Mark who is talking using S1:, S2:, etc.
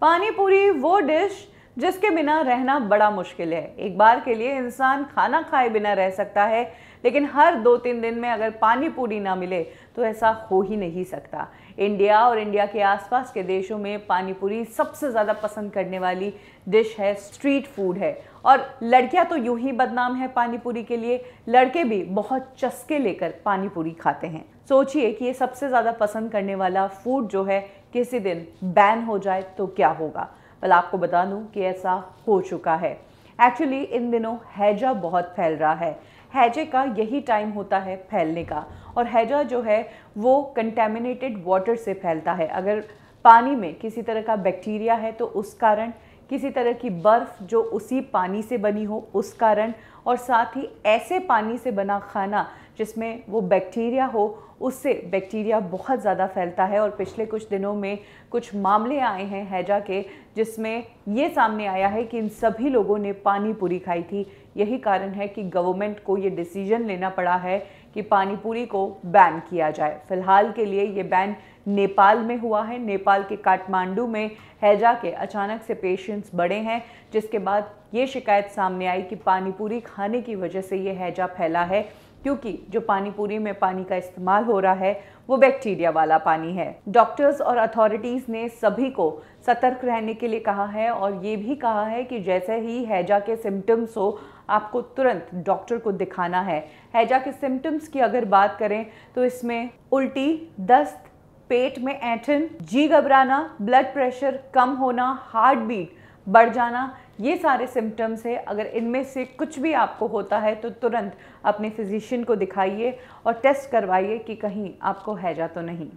S1: पानी पूरी वो डिश जिसके बिना रहना बड़ा मुश्किल है एक बार के लिए इंसान खाना खाए बिना रह सकता है लेकिन हर दो तीन दिन में अगर पानी पूरी ना मिले तो ऐसा हो ही नहीं सकता इंडिया और इंडिया के आसपास के देशों में पानीपुरी सबसे ज़्यादा पसंद करने वाली डिश है स्ट्रीट फूड है और लड़कियां तो यूं ही बदनाम है पानीपुरी के लिए लड़के भी बहुत चस्के लेकर पानीपुरी खाते हैं सोचिए कि ये सबसे ज़्यादा पसंद करने वाला फूड जो है किसी दिन बैन हो जाए तो क्या होगा पहले आपको बता दूँ कि ऐसा हो चुका है एक्चुअली इन दिनों हैजा बहुत फैल रहा है हैजे का यही टाइम होता है फैलने का और हैजा जो है वो कंटेमिनेटेड वाटर से फैलता है अगर पानी में किसी तरह का बैक्टीरिया है तो उस कारण किसी तरह की बर्फ़ जो उसी पानी से बनी हो उस कारण और साथ ही ऐसे पानी से बना खाना जिसमें वो बैक्टीरिया हो उससे बैक्टीरिया बहुत ज़्यादा फैलता है और पिछले कुछ दिनों में कुछ मामले आए हैं हैजा के जिसमें ये सामने आया है कि इन सभी लोगों ने पानी पूरी खाई थी यही कारण है कि गवर्नमेंट को ये डिसीजन लेना पड़ा है कि पानी पूरी को बैन किया जाए फिलहाल के लिए ये बैन नेपाल में हुआ है नेपाल के काठमांडू में हैजा के अचानक से पेशेंट्स बढ़े हैं जिसके बाद ये शिकायत सामने आई कि पानीपुरी खाने की वजह से ये हैजा फैला है क्योंकि जो पानीपुरी में पानी का इस्तेमाल हो रहा है वो बैक्टीरिया वाला पानी है डॉक्टर्स और अथॉरिटीज़ ने सभी को सतर्क रहने के लिए कहा है और ये भी कहा है कि जैसे ही हैजा के सिम्टम्स हो आपको तुरंत डॉक्टर को दिखाना है हैजा के सिम्टम्स की अगर बात करें तो इसमें उल्टी दस्त पेट में ऐठन जी घबराना ब्लड प्रेशर कम होना हार्ट बीट बढ़ जाना ये सारे सिम्टम्स है अगर इनमें से कुछ भी आपको होता है तो तुरंत अपने फिजिशियन को दिखाइए और टेस्ट करवाइए कि कहीं आपको हैजा तो नहीं